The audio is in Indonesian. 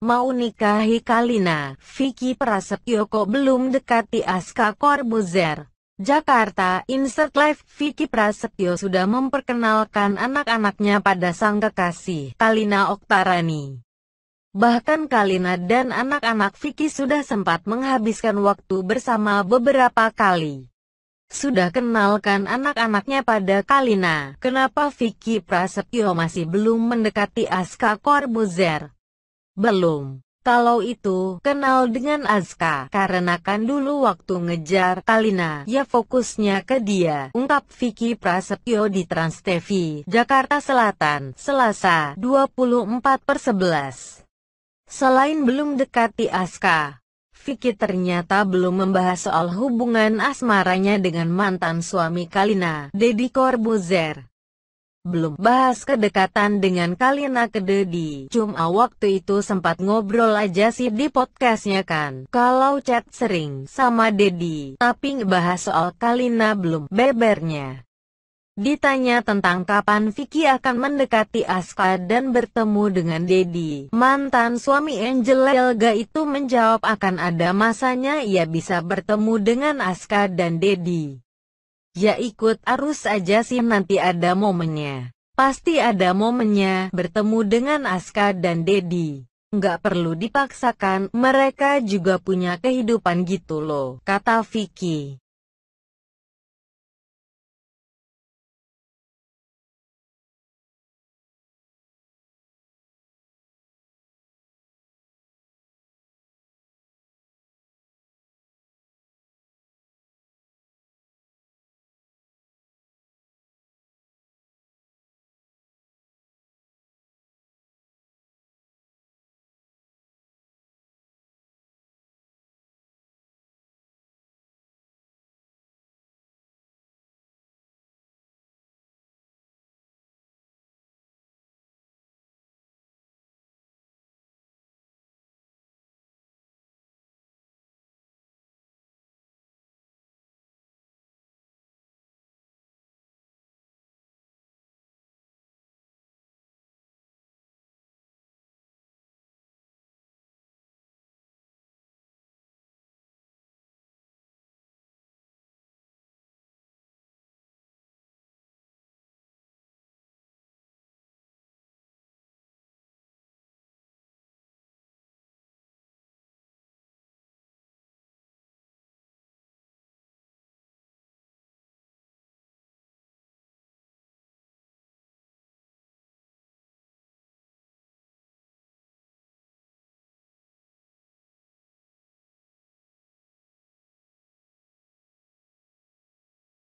mau nikahi Kalina. Vicky Prasetyoko belum dekati Aska Corbuzier. Jakarta Insert Live Vicky Prasetyo sudah memperkenalkan anak-anaknya pada sang kekasih Kalina Oktarani. Bahkan Kalina dan anak-anak Vicky sudah sempat menghabiskan waktu bersama beberapa kali. Sudah kenalkan anak-anaknya pada Kalina. Kenapa Vicky Prasetyo masih belum mendekati Aska Corbuzier? Belum. Kalau itu, kenal dengan Azka, karena kan dulu waktu ngejar Kalina, ya fokusnya ke dia, ungkap Vicky Prasetyo di Trans TV, Jakarta Selatan, Selasa, 24 per 11. Selain belum dekati Aska, Vicky ternyata belum membahas soal hubungan asmaranya dengan mantan suami Kalina, Deddy Corbuzier. Belum bahas kedekatan dengan Kalina Kededi. Dedi, Cuma waktu itu sempat ngobrol aja sih di podcastnya kan. Kalau chat sering sama Dedi, tapi ngebahas soal Kalina belum bebernya. Ditanya tentang kapan Vicky akan mendekati Aska dan bertemu dengan Dedi, mantan suami Angel Elga itu menjawab akan ada masanya ia bisa bertemu dengan Aska dan Dedi. Ya ikut arus aja sih nanti ada momennya. Pasti ada momennya bertemu dengan Aska dan Dedi. Nggak perlu dipaksakan, mereka juga punya kehidupan gitu loh, kata Vicky.